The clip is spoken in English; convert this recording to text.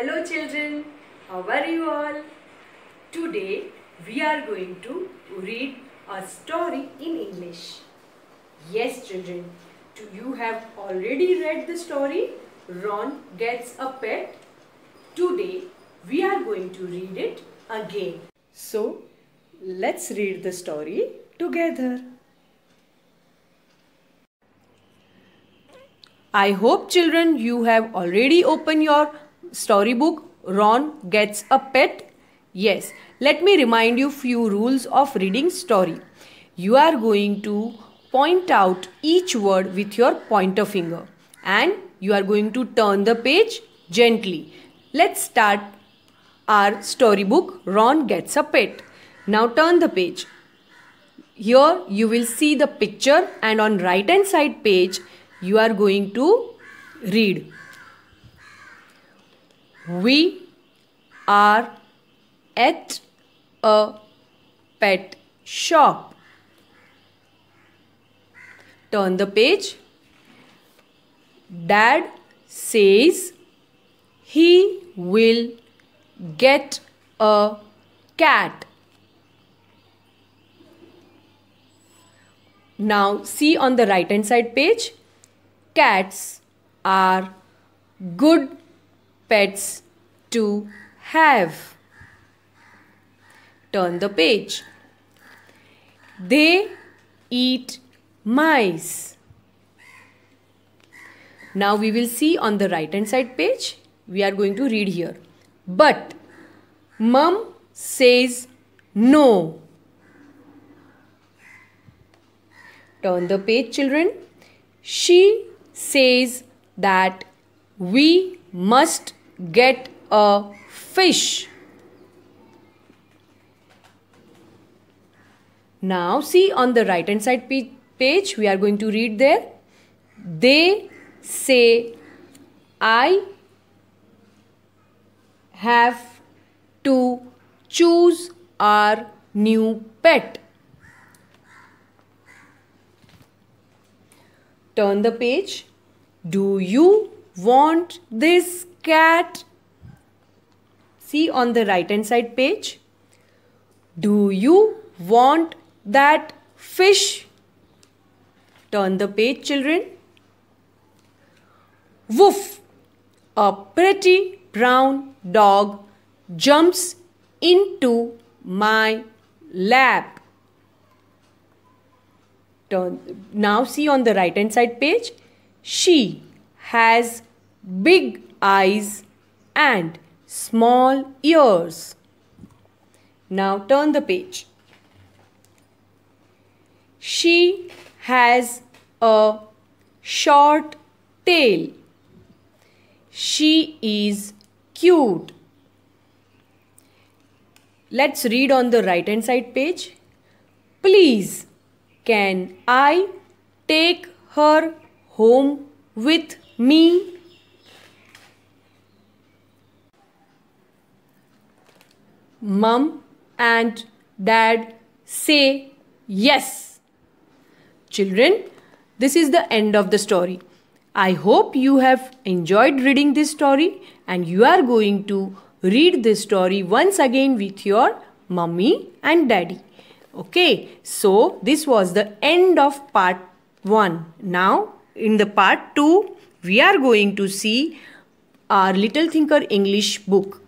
Hello children, how are you all? Today we are going to read a story in English. Yes children, you have already read the story Ron Gets a Pet. Today we are going to read it again. So let's read the story together. I hope children you have already opened your storybook Ron gets a pet? Yes. Let me remind you few rules of reading story. You are going to point out each word with your pointer finger and you are going to turn the page gently. Let's start our storybook Ron gets a pet. Now turn the page. Here you will see the picture and on right hand side page you are going to read we are at a pet shop. Turn the page. Dad says he will get a cat. Now see on the right hand side page. Cats are good pets to have. Turn the page. They eat mice. Now we will see on the right hand side page. We are going to read here. But mum says no. Turn the page children. She says that we must get a fish. Now see on the right hand side page we are going to read there. They say I have to choose our new pet. Turn the page. Do you want this cat. See on the right hand side page. Do you want that fish? Turn the page children. Woof! A pretty brown dog jumps into my lap. Turn, now see on the right hand side page. She has big eyes and small ears. Now turn the page. She has a short tail. She is cute. Let's read on the right hand side page. Please, can I take her home with me? Mom and Dad say yes. Children, this is the end of the story. I hope you have enjoyed reading this story and you are going to read this story once again with your mummy and daddy. Okay, so this was the end of part 1. Now, in the part 2, we are going to see our Little Thinker English book.